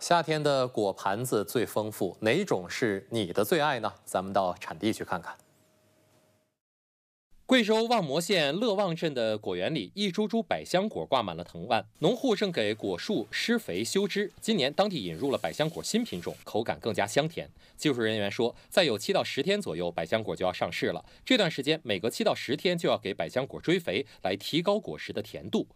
夏天的果盘子最丰富，哪种是你的最爱呢？咱们到产地去看看。贵州望谟县乐旺镇的果园里，一株株百香果挂满了藤蔓，农户正给果树施肥修枝。今年当地引入了百香果新品种，口感更加香甜。技术人员说，再有七到十天左右，百香果就要上市了。这段时间，每隔七到十天就要给百香果追肥，来提高果实的甜度。